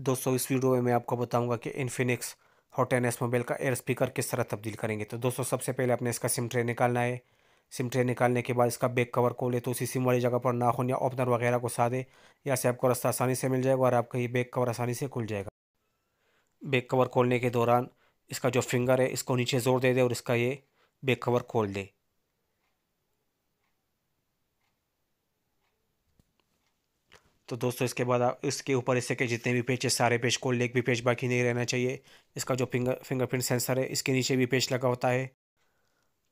दोस्तों इस वीडियो में मैं आपको बताऊंगा कि Infinix hot N S mobile का एयर स्पीकर किस तरह तब्दील करेंगे तो दोस्तों सबसे पहले आपने इसका सिम ट्रे निकालना है सिम ट्रे निकालने के बाद इसका बैक कवर खोले तो उसी सिम वाली जगह पर नाखून या ओपनर वगैरह को साधे या से आपको रास्ता आसानी से मिल जाएगा और आपका ये बैक कवर आसानी से खुल जाएगा बैक कवर खोलने के दौरान इसका जो फिंगर है इसको नीचे जोर दे दे और इसका ये बैक कवर खोल दे तो दोस्तों इसके बाद इसके ऊपर इससे के जितने भी पेज है सारे पेज को लेक भी पेज बाकी नहीं रहना चाहिए इसका जो फिंगर फिंगरप्रिंट सेंसर है इसके नीचे भी पेज लगा होता है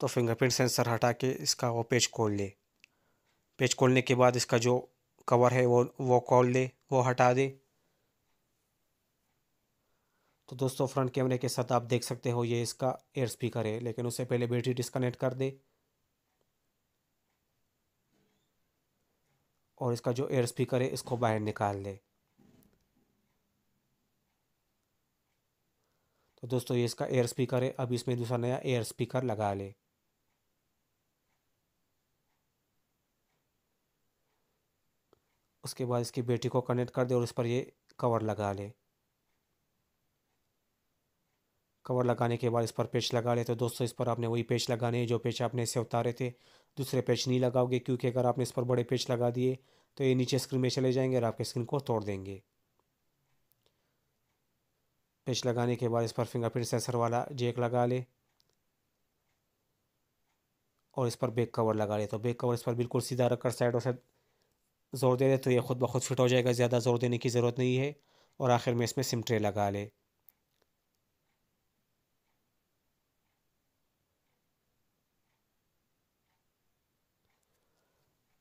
तो फिंगरप्रिंट सेंसर हटा के इसका वो पेज खोल ले पेज खोलने के बाद इसका जो कवर है वो वो खोल ले वो हटा दे तो दोस्तों फ्रंट कैमरे के साथ आप देख सकते हो ये इसका एयर स्पीकर है लेकिन उससे पहले बैटरी डिस्कनेक्ट कर दे और इसका जो एयर स्पीकर है इसको बाहर निकाल ले तो दोस्तों ये इसका एयर स्पीकर है अब इसमें दूसरा नया एयर स्पीकर लगा ले उसके बाद इसकी बैटरी को कनेक्ट कर दे और इस पर ये कवर लगा ले कवर लगाने के बाद इस पर पेच लगा ले तो दोस्तों इस पर आपने वही पेच लगाने जो पेच आपने इसे उतारे थे दूसरे पेच नहीं लगाओगे क्योंकि अगर आपने इस पर बड़े पेच लगा दिए तो ये नीचे स्क्रीन में चले जाएंगे और आपके स्क्रीन को तोड़ देंगे पेच लगाने के बाद इस पर फिंगरप्रिंट सेंसर वाला जेक लगा ले और इस पर बैक कवर लगा ले तो बैक कवर इस पर बिल्कुल सीधा रखकर साइडों से ज़ोर दे दे तो ये खुद ब खुद फिट हो जाएगा ज़्यादा ज़ोर देने की ज़रूरत नहीं है और आखिर में इसमें सिम ट्रे लगा ले